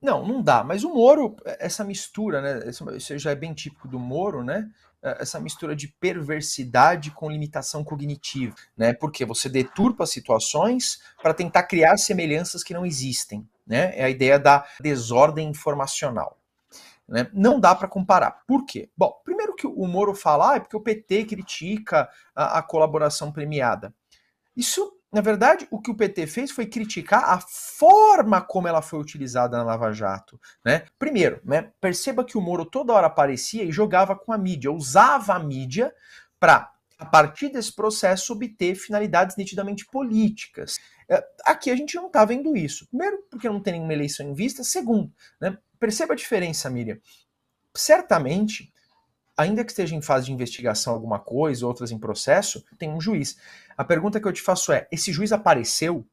Não, não dá. Mas o Moro, é, essa mistura, né? Isso já é bem típico do Moro, né? É, essa mistura de perversidade com limitação cognitiva, né? Porque você deturpa situações para tentar criar semelhanças que não existem, né? É a ideia da desordem informacional. Né? Não dá para comparar. Por quê? Bom, primeiro que o Moro fala ah, é porque o PT critica a, a colaboração premiada. Isso na verdade, o que o PT fez foi criticar a forma como ela foi utilizada na Lava Jato. Né? Primeiro, né, perceba que o Moro toda hora aparecia e jogava com a mídia, usava a mídia para, a partir desse processo, obter finalidades nitidamente políticas. É, aqui a gente não está vendo isso. Primeiro, porque não tem nenhuma eleição em vista. Segundo, né, perceba a diferença, Miriam. Certamente, ainda que esteja em fase de investigação alguma coisa, outras em processo, tem um juiz. A pergunta que eu te faço é: esse juiz apareceu?